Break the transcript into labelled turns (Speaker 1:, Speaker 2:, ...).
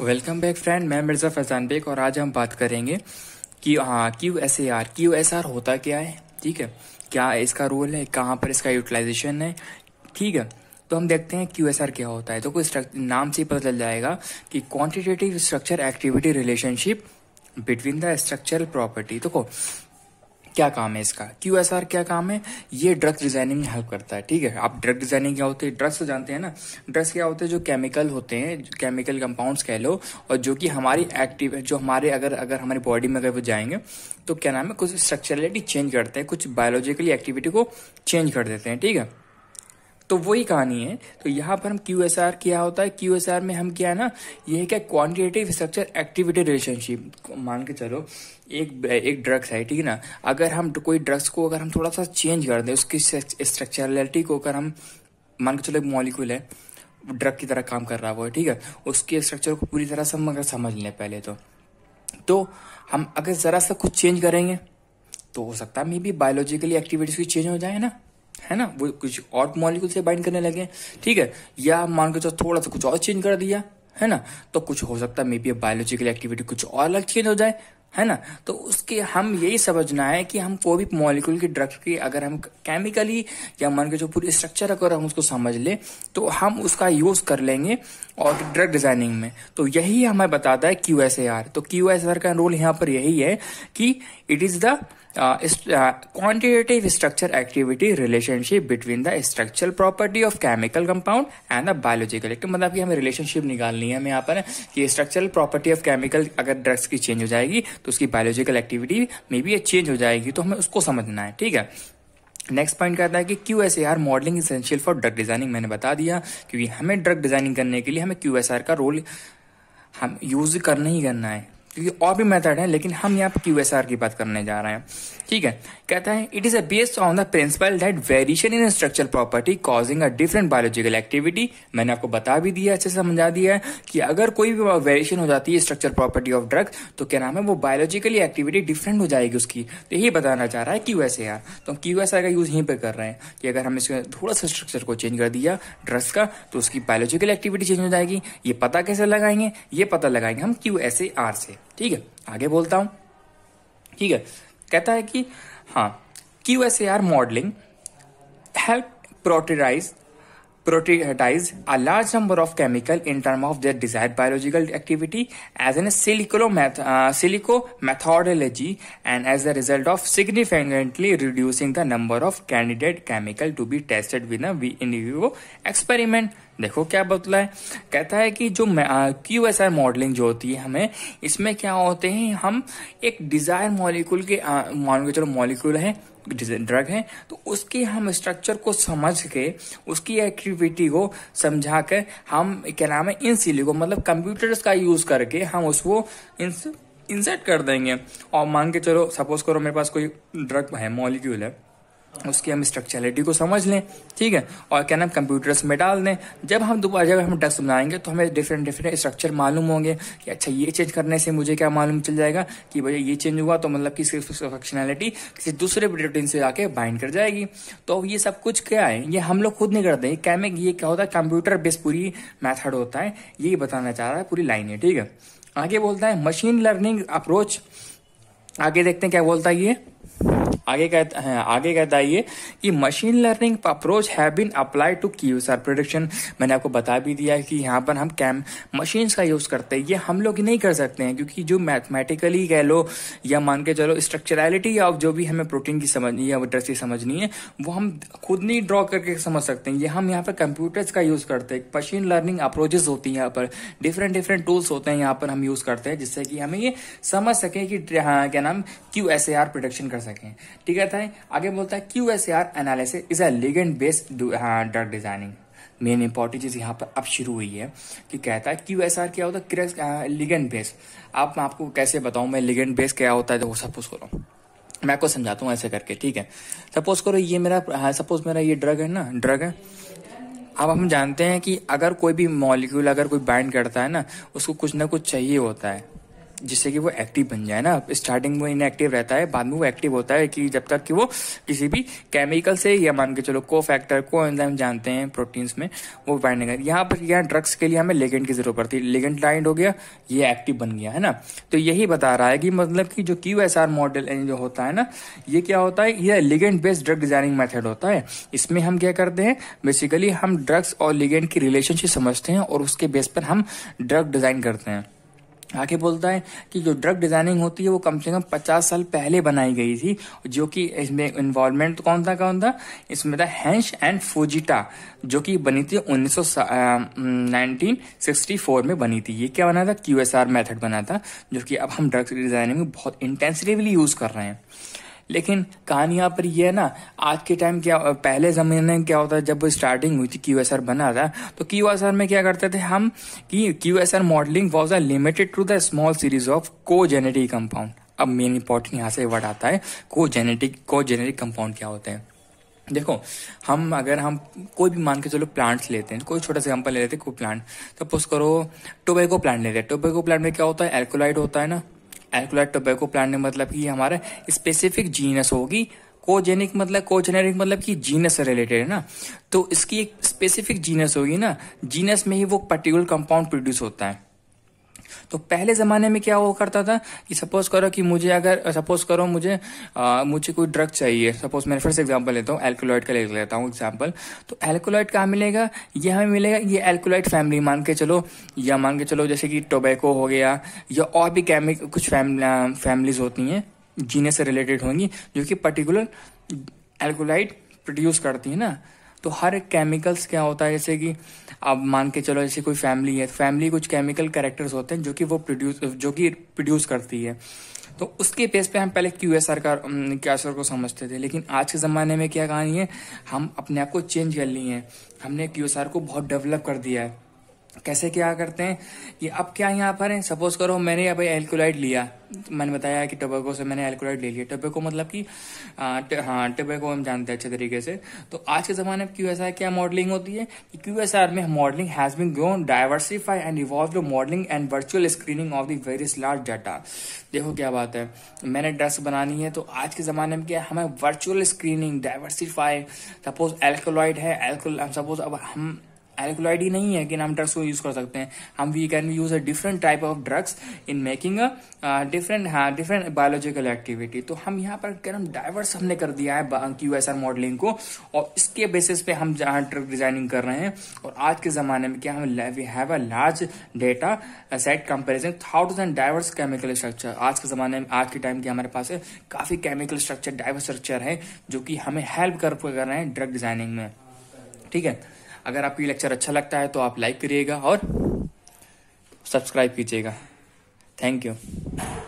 Speaker 1: welcome back friend मैं Mirza Faizan bag और आज हम बात करेंगे कि हाँ Q S A R Q S R होता क्या है ठीक है क्या इसका रोल है कहाँ पर इसका यूटिलाइजेशन है ठीक है तो हम देखते हैं क्यू एस आर क्या होता है तो कोई नाम से ही पता चल जाएगा कि quantitative structure activity relationship between the structural property देखो क्या काम है इसका क्यू एस आर क्या काम है ये ड्रग डिजाइनिंग में हेल्प करता है ठीक है आप ड्रग डिजाइनिंग क्या होती है ड्रग्स तो जानते हैं ना ड्रग्स क्या होते हैं जो केमिकल होते हैं केमिकल कंपाउंड्स कह लो और जो कि हमारी एक्टिव जो हमारे अगर अगर हमारी बॉडी में अगर वो जाएंगे तो क्या नाम है कुछ स्ट्रक्चरलिटी चेंज करते हैं कुछ बायोलॉजिकली एक्टिविटी को चेंज कर देते हैं ठीक है तो वही कहानी है तो यहाँ पर हम क्यू एस आर क्या होता है क्यू एस आर में हम क्या है ना ये क्या क्वान्टिटेटिव स्ट्रक्चर एक्टिविटी रिलेशनशिप मान के चलो एक एक ड्रग्स है ठीक है ना अगर हम कोई ड्रग्स को अगर हम थोड़ा सा चेंज कर दें उसकी स्ट्रक्चरलिटी को अगर हम मान के चलो एक मॉलिक्यूल है ड्रग की तरह काम कर रहा है वो ठीक है उसके स्ट्रक्चर को पूरी तरह से हम अगर समझ लें पहले तो तो हम अगर ज़रा सा कुछ चेंज करेंगे तो हो सकता है मे बी बायोलॉजिकली एक्टिविटीज़ की चेंज हो जाए ना है ना वो कुछ और मॉलिक्यूल से बाइंड करने लगे ठीक है या मान के चलो थोड़ा सा कुछ और चेंज कर दिया है ना तो कुछ हो सकता है मे बी बायोलॉजिकल एक्टिविटी कुछ और अलग चेंज हो जाए है ना तो उसके हम यही समझना है कि हम कोई भी मॉलिक्यूल की ड्रग की अगर हम केमिकली या मान के जो पूरी स्ट्रक्चर अगर हम उसको समझ ले तो हम उसका यूज कर लेंगे और ड्रग डिजाइनिंग में तो यही हमें बताता है क्यू एस ए आर तो क्यू एस आर का रोल यहाँ पर यही है कि it is the quantitative structure activity relationship between the structural property of chemical compound and the biological act मतलब कि हमें रिलेशनशिप निकालनी है हमें यहाँ पर कि स्ट्रक्चरल प्रॉपर्टी ऑफ केमिकल अगर ड्रग्स की चेंज हो जाएगी तो उसकी बायोलॉजिकल एक्टिविटी में भी चेंज हो जाएगी तो हमें उसको समझना है ठीक है नेक्स्ट पॉइंट कहता है कि Q S A R modelling essential for drug designing मैंने बता दिया क्योंकि हमें ड्रग डिजाइनिंग करने के लिए हमें क्यू एस आर का रोल हम यूज करना ही करना है क्योंकि और भी मेथड है लेकिन हम यहाँ पर क्यू एस आर की बात करने जा रहे हैं ठीक है कहता है it is based on the principle that variation in structure property causing a different biological activity मैंने आपको बता भी दिया अच्छे से समझा दिया है कि अगर कोई भी वेरिएशन हो जाती है स्ट्रक्चर प्रॉपर्टी ऑफ ड्रग तो क्या नाम है वो बायोलॉजिकली एक्टिविटी डिफरेंट हो जाएगी उसकी तो यही बताना चाह रहा है क्यू एस आर तो हम क्यू एस आर का यूज यहीं पर कर रहे हैं कि अगर हम इसमें थोड़ा सा स्ट्रक्चर को चेंज कर दिया ड्रग्स का तो उसकी बायोलॉजिकल एक्टिविटी चेंज हो जाएगी ये पता कैसे लगाएंगे ये पता लगाएंगे हम क्यू एस ए आर से ठीक है आगे बोलता हूँ ठीक है कहता है कि हाँ Q S A prioritize a large number of chemical in terms of their desired biological activity as in a silico, met, uh, silico methodology and as a result of significantly reducing the number of candidate chemical to be tested with a in vivo experiment देखो क्या बतला है कहता है कि जो Q S are modelling जो होती है हमें इसमें क्या होते हैं हम एक डिजायर मॉलिक्यूल के मान के चलो मॉलिक्यूल है ड्रग है तो उसकी हम स्ट्रक्चर को समझ के उसकी एक्टिविटी को समझा कर हम क्या नाम है इन सीली को मतलब कंप्यूटर्स का यूज करके हम उसको इंसर्ट कर देंगे और मान के चलो सपोज करो मेरे पास कोई ड्रग है मॉलिक्यूल है उसकी हम स्ट्रक्चरलिटी को समझ लें ठीक है और क्या नाम कंप्यूटर्स में डाल दें जब हम दोबारा जब हम डेस्क बनाएंगे तो हमें डिफरेंट डिफरेंट स्ट्रक्चर मालूम होंगे कि अच्छा ये चेंज करने से मुझे क्या मालूम चल जाएगा कि भैया ये चेंज हुआ तो मतलब कि फंक्शनैलिटी किसी दूसरे रूटीन से आके बाइंड कर जाएगी तो ये सब कुछ क्या है ये हम लोग खुद नहीं करते कैमे ये क्या होता है कंप्यूटर बेस्ड पूरी मैथड होता है ये बताना चाह रहा है पूरी लाइन है ठीक है आगे बोलता है मशीन लर्निंग अप्रोच आगे देखते हैं क्या बोलता है ये आगे कहता आगे कहता है ये कि machine learning approach have been apply to की प्रोडक्शन मैंने आपको बता भी दिया कि यहाँ पर हम कैम मशीन का यूज़ करते हैं ये हम लोग नहीं कर सकते हैं क्योंकि जो मैथमेटिकली कह लो या मान के चलो स्ट्रक्चरलिटी ऑफ जो भी हमें प्रोटीन की समझनी है ड्रेसेस समझनी है वो हम खुद नहीं ड्रॉ करके समझ सकते हैं ये हम यहाँ पर कंप्यूटर्स का यूज़ करते हैं मशीन लर्निंग अप्रोचेस होती है यहाँ पर डिफरेंट डिफरेंट टूल्स होते हैं यहाँ पर हम यूज़ करते हैं जिससे कि हमें ये समझ सकें कि हाँ, क्या नाम Q S A R production कर सकें ठीक कहता है आगे बोलता है Q S R analysis is a ligand based drug designing main important चीज़ यहाँ पर अब शुरू हुई है कि कहता है क्यू एस आर क्या होता है लिगेंड बेस हाँ, आप मैं आपको कैसे बताऊँ मैं लिगेंड बेस क्या होता है तो वो सपोज करो मैं आपको समझाता हूँ ऐसे करके ठीक है सपोज करो ये मेरा सपोज हाँ, मेरा ये ड्रग है ना ड्रग है अब हम जानते हैं कि अगर कोई भी मॉलिक्यूल अगर कोई बाइंड करता है ना उसको कुछ ना कुछ चाहिए होता है जिससे कि वो एक्टिव बन जाए ना स्टार्टिंग में इनएक्टिव रहता है बाद में वो एक्टिव होता है कि जब तक कि वो किसी भी केमिकल से या मान के चलो को फैक्टर को एंजाइम जानते हैं प्रोटीन्स में वो बाइंडिंग है यहाँ पर यहाँ ड्रग्स के लिए हमें लेगेंड की जरूरत पड़ती है लेगेंड बाइंड हो गया ये एक्टिव बन गया है ना तो यही बता रहा है कि मतलब कि जो क्यू एस आर मॉडल जो होता है ना ये क्या होता है यह ligand based drug designing method होता है इसमें हम क्या करते हैं बेसिकली हम ड्रग्स और लिगेंड की रिलेशनशिप समझते हैं और उसके बेस पर हम ड्रग डिजाइन करते हैं आगे बोलता है कि जो ड्रग डिजाइनिंग होती है वो कम से कम 50 साल पहले बनाई गई थी जो कि इसमें इन्वॉल्वमेंट कौन था कौन था इसमें था हैंश एंड फूजिटा जो कि बनी थी उन्नीस सौ में बनी थी ये क्या बना था क्यू मेथड बना था जो कि अब हम ड्रग्स डिजाइनिंग में बहुत इंटेंसिवली यूज कर रहे हैं लेकिन कहानी यहाँ पर यह है ना आज के टाइम क्या पहले ज़माने में क्या होता है जब स्टार्टिंग हुई थी क्यू बना था तो क्यू में क्या करते थे हम कि Q modelling was a limited to the small series of congeneric compound अब मेन इंपॉर्टेंट यहाँ से वर्ड आता है को जेनेटिक को जेनेटिक कंपाउंड क्या होते हैं देखो हम अगर हम कोई भी मान के चलो प्लांट्स लेते हैं कोई छोटा सा एग्जाम्पल ले लेते हैं कोई प्लांट सपोज करो टोबैको प्लांट लेते हैं टोबैको प्लांट में क्या होता है एल्कोलाइड होता है ना एल्कोलाइट टोबैको प्लांट मतलब कि हमारा स्पेसिफिक जीनस होगी कोजेनिक मतलब कोजेनेरिक मतलब कि जीनस से रिलेटेड है ना तो इसकी एक स्पेसिफिक जीनस होगी ना जीनस में ही वो पर्टिकुलर कंपाउंड प्रोड्यूस होता है तो पहले जमाने में क्या हुआ करता था कि सपोज करो कि मुझे अगर सपोज करो मुझे आ, मुझे कोई ड्रग चाहिए सपोज मैं फिर से एग्जाम्पल लेता हूँ एल्कोलाइड का ले लेता हूँ एग्जाम्पल तो एल्कोलाइड कहाँ मिलेगा ये हमें मिलेगा ये एल्कोलाइड फैमिली मान के चलो या मान के चलो जैसे कि टोबैको हो गया या और भी कैमिक कुछ फैम, फैमिलीज होती हैं जीने से रिलेटेड होंगी जो कि पर्टिकुलर एल्कोलाइड प्रोड्यूस करती है ना तो हर एक केमिकल्स क्या होता है जैसे कि आप मान के चलो जैसे कोई फैमिली है फैमिली तो कुछ केमिकल कैरेक्टर्स होते हैं जो कि वो प्रोड्यूस जो कि प्रोड्यूस करती है तो उसके बेस पे हम पहले क्यू एस आर का क्यू को समझते थे लेकिन आज के ज़माने में क्या कहानी है हम अपने आप को चेंज कर लिए हैं हमने क्यू एस आर को बहुत डेवलप कर दिया है कैसे क्या करते हैं कि अब क्या यहाँ पर है सपोज करो मैंने अभी एल्कोलाइड लिया मैंने बताया कि टोबेको से मैंने एल्कोलाइड ले लिया टोबेको मतलब कि हाँ टोबेको हम जानते हैं अच्छे तरीके से तो आज के ज़माने में क्यू एस आर क्या मॉडलिंग होती है कि क्यूएसआर में modelling has been grown diversify and evolve modelling and virtual screening of the various large data देखो क्या बात है मैंने ड्रेस बनानी है तो आज के ज़माने में क्या हमें virtual screening diversify suppose alkaloid है एल्को सपोज अब हम एल्कोलाइड ही नहीं है कि हम ड्रग्स को यूज कर सकते हैं हम we can use a different type of drugs in making a different हाँ डिफरेंट बायोलॉजिकल एक्टिविटी तो हम यहाँ पर कैरम डाइवर्स हमने कर दिया है क्यू एस आर मॉडलिंग को और इसके बेसिस पे हम जहाँ ड्रग डिजाइनिंग कर रहे हैं और आज के जमाने में क्या हम we have a large data set comparison thousand and diverse chemical structure आज के जमाने में आज के टाइम के हमारे पास काफी केमिकल स्ट्रक्चर डाइवर्स स्ट्रक्चर है जो कि हमें हेल्प कर रहे हैं ड्रग डिजाइनिंग में ठीक है अगर आपको ये लेक्चर अच्छा लगता है तो आप लाइक करिएगा और सब्सक्राइब कीजिएगा थैंक यू